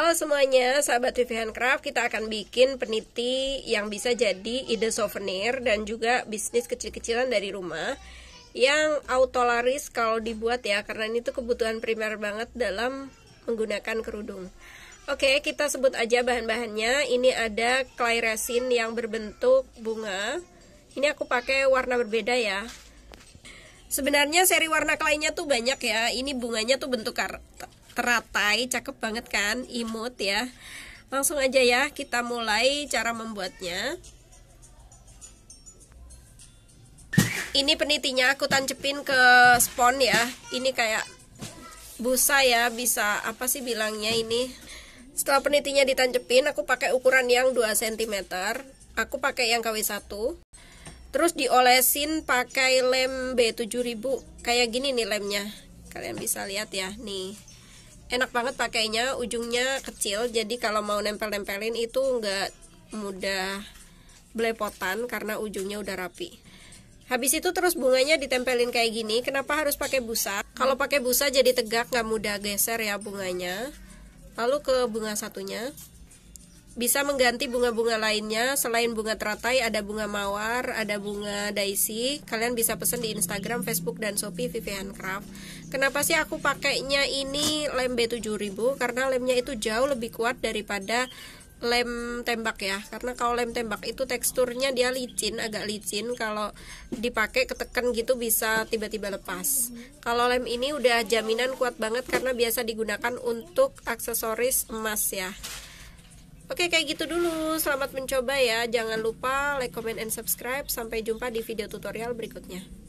Halo semuanya, sahabat Vivi Handcraft, kita akan bikin peniti yang bisa jadi ide souvenir dan juga bisnis kecil-kecilan dari rumah yang auto laris kalau dibuat ya, karena ini tuh kebutuhan primer banget dalam menggunakan kerudung. Oke, kita sebut aja bahan-bahannya. Ini ada clay resin yang berbentuk bunga. Ini aku pakai warna berbeda ya. Sebenarnya seri warna claynya tuh banyak ya. Ini bunganya tuh bentuk teratai cakep banget kan imut ya langsung aja ya kita mulai cara membuatnya ini penitinya aku tancepin ke spon ya ini kayak busa ya bisa apa sih bilangnya ini setelah penitinya ditancepin aku pakai ukuran yang 2 cm aku pakai yang KW1 terus diolesin pakai lem B7000 kayak gini nih lemnya kalian bisa lihat ya nih enak banget pakainya ujungnya kecil jadi kalau mau nempel-nempelin itu nggak mudah belepotan karena ujungnya udah rapi habis itu terus bunganya ditempelin kayak gini kenapa harus pakai busa kalau pakai busa jadi tegak nggak mudah geser ya bunganya lalu ke bunga satunya bisa mengganti bunga-bunga lainnya selain bunga teratai ada bunga mawar ada bunga daisy kalian bisa pesan di Instagram Facebook dan Shopee Vivi craft kenapa sih aku pakainya ini lem B7000 karena lemnya itu jauh lebih kuat daripada lem tembak ya karena kalau lem tembak itu teksturnya dia licin agak licin kalau dipakai ketekan gitu bisa tiba-tiba lepas kalau lem ini udah jaminan kuat banget karena biasa digunakan untuk aksesoris emas ya Oke, kayak gitu dulu. Selamat mencoba ya. Jangan lupa like, comment, and subscribe. Sampai jumpa di video tutorial berikutnya.